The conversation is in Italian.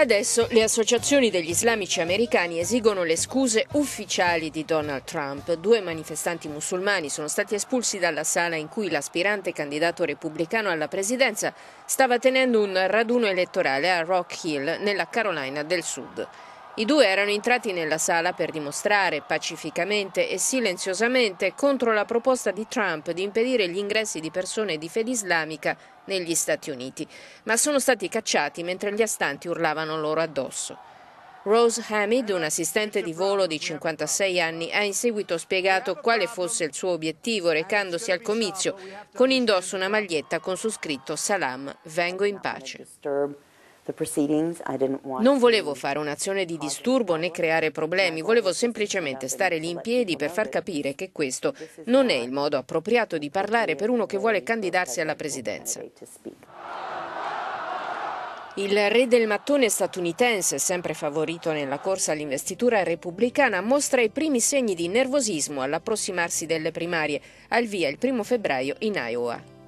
Adesso le associazioni degli islamici americani esigono le scuse ufficiali di Donald Trump. Due manifestanti musulmani sono stati espulsi dalla sala in cui l'aspirante candidato repubblicano alla presidenza stava tenendo un raduno elettorale a Rock Hill, nella Carolina del Sud. I due erano entrati nella sala per dimostrare pacificamente e silenziosamente contro la proposta di Trump di impedire gli ingressi di persone di fede islamica negli Stati Uniti, ma sono stati cacciati mentre gli astanti urlavano loro addosso. Rose Hamid, un assistente di volo di 56 anni, ha in seguito spiegato quale fosse il suo obiettivo recandosi al comizio con indosso una maglietta con su scritto Salam, vengo in pace. Non volevo fare un'azione di disturbo né creare problemi, volevo semplicemente stare lì in piedi per far capire che questo non è il modo appropriato di parlare per uno che vuole candidarsi alla presidenza. Il re del mattone statunitense, sempre favorito nella corsa all'investitura repubblicana, mostra i primi segni di nervosismo all'approssimarsi delle primarie, al via il primo febbraio in Iowa.